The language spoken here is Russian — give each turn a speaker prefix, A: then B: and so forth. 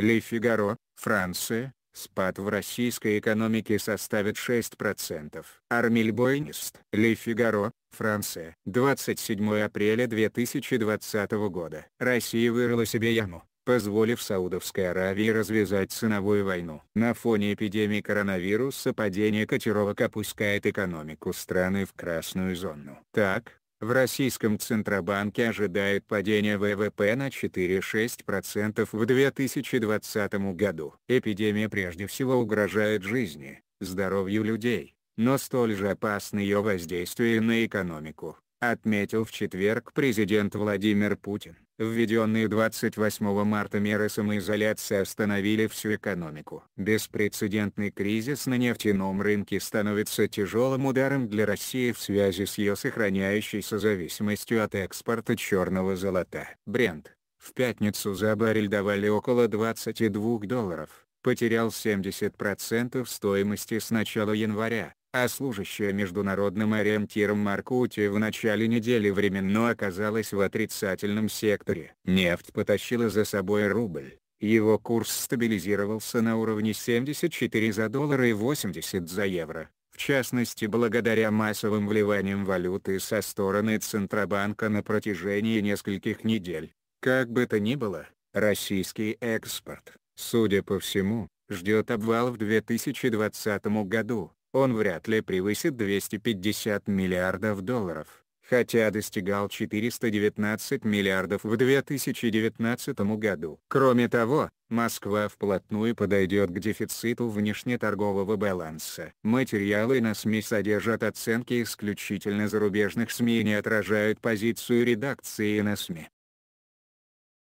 A: Ле Фигаро, Франция, спад в российской экономике составит 6%. Армиль Бойнист, Ле Фигаро, Франция. 27 апреля 2020 года. Россия вырыла себе яму позволив Саудовской Аравии развязать ценовую войну. На фоне эпидемии коронавируса падение котировок опускает экономику страны в красную зону. Так, в российском Центробанке ожидают падение ВВП на 4,6% в 2020 году. Эпидемия прежде всего угрожает жизни, здоровью людей, но столь же опасно ее воздействие на экономику отметил в четверг президент Владимир Путин. Введенные 28 марта меры самоизоляции остановили всю экономику. Беспрецедентный кризис на нефтяном рынке становится тяжелым ударом для России в связи с ее сохраняющейся зависимостью от экспорта черного золота. Бренд В пятницу за баррель давали около 22 долларов, потерял 70% стоимости с начала января, а служащая международным ориентиром Маркутия в начале недели временно оказалась в отрицательном секторе. Нефть потащила за собой рубль, его курс стабилизировался на уровне 74 за доллар и 80 за евро, в частности благодаря массовым вливаниям валюты со стороны Центробанка на протяжении нескольких недель. Как бы то ни было, российский экспорт, судя по всему, ждет обвал в 2020 году он вряд ли превысит 250 миллиардов долларов, хотя достигал 419 миллиардов в 2019 году. Кроме того, Москва вплотную подойдет к дефициту внешнеторгового баланса. Материалы на СМИ содержат оценки исключительно зарубежных СМИ и не отражают позицию редакции на СМИ.